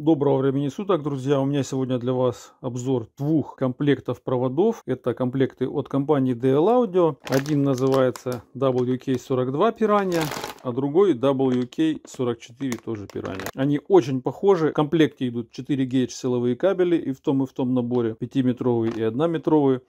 Доброго времени суток, друзья! У меня сегодня для вас обзор двух комплектов проводов. Это комплекты от компании DL Audio. Один называется WK42 Piranha, а другой WK44 тоже Piranha. Они очень похожи. В комплекте идут 4 гейдж силовые кабели и в том и в том наборе 5-метровый и 1 метровые.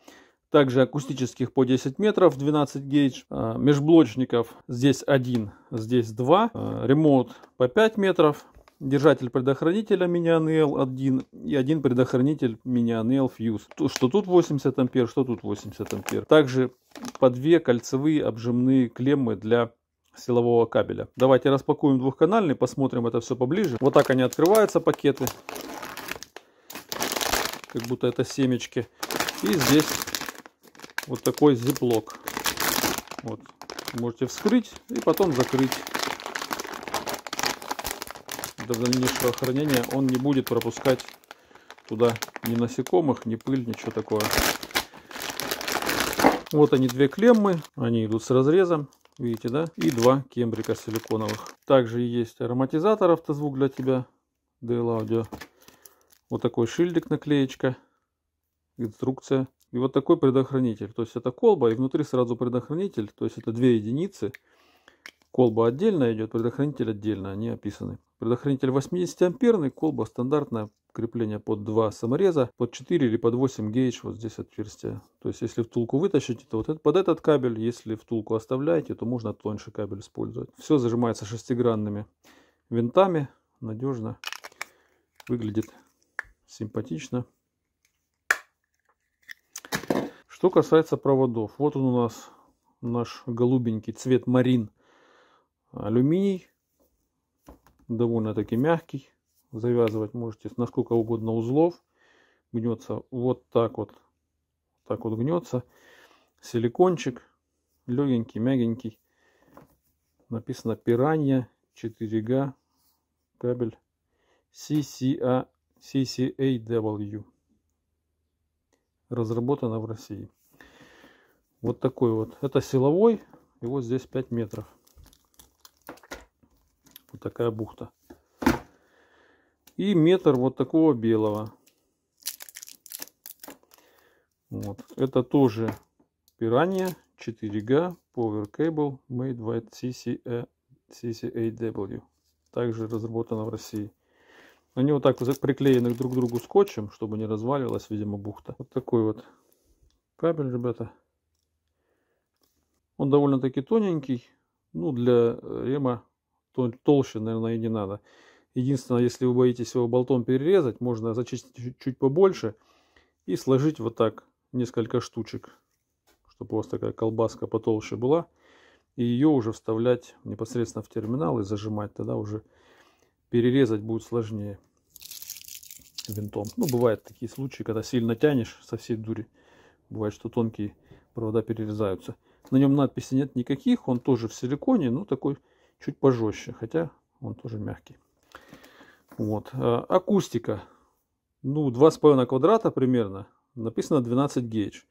также акустических по 10 метров, 12 гейдж, а, межблочников здесь один, здесь два, а, Ремонт по 5 метров, держатель предохранителя Minianel 1 и один предохранитель Minianel Fuse. Что тут 80 ампер, что тут 80 ампер. Также по две кольцевые обжимные клеммы для силового кабеля. Давайте распакуем двухканальный, посмотрим это все поближе. Вот так они открываются, пакеты. Как будто это семечки. И здесь вот такой зиплок. Вот. Можете вскрыть и потом закрыть до дальнейшего хранения он не будет пропускать туда ни насекомых, ни пыль, ничего такого. Вот они две клеммы, они идут с разрезом, видите, да? И два кембрика силиконовых. Также есть ароматизатор автозвук для тебя, DL Audio. Вот такой шильдик наклеечка, инструкция. И вот такой предохранитель, то есть это колба и внутри сразу предохранитель, то есть это две единицы. Колба отдельно идет, предохранитель отдельно, они описаны. Предохранитель 80-амперный, колба стандартная, крепление под 2 самореза, под 4 или под 8 гейдж, вот здесь отверстие. То есть, если втулку вытащите, то вот это, под этот кабель, если втулку оставляете, то можно тоньше кабель использовать. Все зажимается шестигранными винтами, надежно, выглядит симпатично. Что касается проводов, вот он у нас наш голубенький цвет марин алюминий довольно-таки мягкий. Завязывать можете на сколько угодно узлов. Гнется вот так вот. Так вот гнется. Силикончик. Легенький, мягенький. Написано пиранья 4 g кабель CCA, CCAW. разработано в России. Вот такой вот. Это силовой. и вот здесь 5 метров вот такая бухта. И метр вот такого белого. Вот. Это тоже пиранья 4G Power Cable Made by CCA, CCAW. Также разработано в России. Они вот так приклеены друг к другу скотчем, чтобы не развалилась видимо, бухта. Вот такой вот кабель, ребята. Он довольно-таки тоненький. Ну, для э, рема толще, наверное, и не надо. Единственное, если вы боитесь его болтом перерезать, можно зачистить чуть, чуть побольше и сложить вот так несколько штучек, чтобы у вас такая колбаска потолще была. И ее уже вставлять непосредственно в терминал и зажимать, тогда уже перерезать будет сложнее винтом. Ну, бывают такие случаи, когда сильно тянешь со всей дури. Бывает, что тонкие провода перерезаются. На нем надписи нет никаких, он тоже в силиконе, но такой чуть пожестче, хотя он тоже мягкий. Вот. Э, акустика. Ну, 2,5 квадрата примерно. Написано 12 гейдж.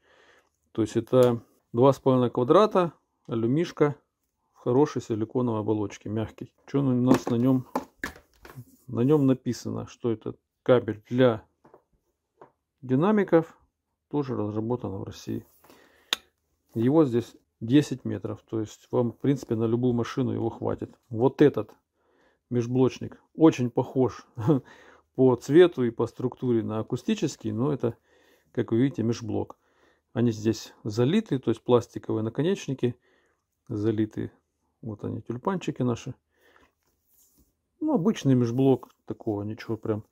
То есть это 2,5 квадрата, алюмишка в хорошей силиконовой оболочке, мягкий. Что у нас на нем? На нем написано, что это кабель для динамиков. Тоже разработан в России. Его здесь 10 метров. То есть вам, в принципе, на любую машину его хватит. Вот этот межблочник очень похож по цвету и по структуре на акустический, но это, как вы видите, межблок. Они здесь залиты, то есть пластиковые наконечники залиты. Вот они, тюльпанчики наши. Ну, обычный межблок, такого ничего прям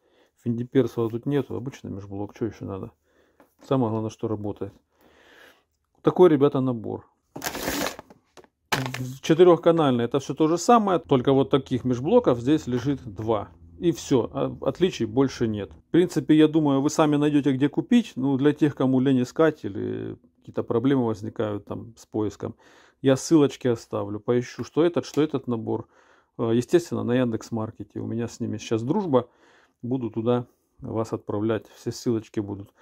финдиперсова тут нету, обычный межблок, что еще надо. Самое главное, что работает. Такой, ребята, набор четырехканальный это все то же самое, только вот таких межблоков здесь лежит два. И все, а отличий больше нет. В принципе, я думаю, вы сами найдете, где купить. Ну, для тех, кому лень искать или какие-то проблемы возникают там с поиском, я ссылочки оставлю, поищу, что этот, что этот набор. Э, естественно, на Яндекс.Маркете. У меня с ними сейчас дружба. Буду туда вас отправлять. Все ссылочки будут.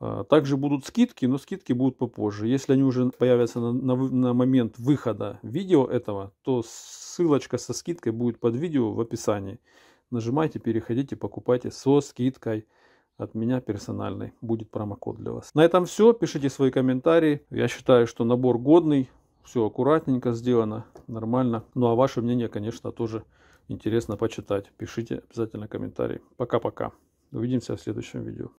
А, также будут скидки, но скидки будут попозже. Если они уже появятся на, на, на момент выхода видео этого, то ссылочка со скидкой будет под видео в описании. Нажимайте, переходите, покупайте со скидкой от меня персональной. Будет промокод для вас. На этом все. Пишите свои комментарии. Я считаю, что набор годный. Все аккуратненько сделано, нормально. Ну а ваше мнение, конечно, тоже интересно почитать. Пишите обязательно комментарии. Пока-пока. Увидимся в следующем видео.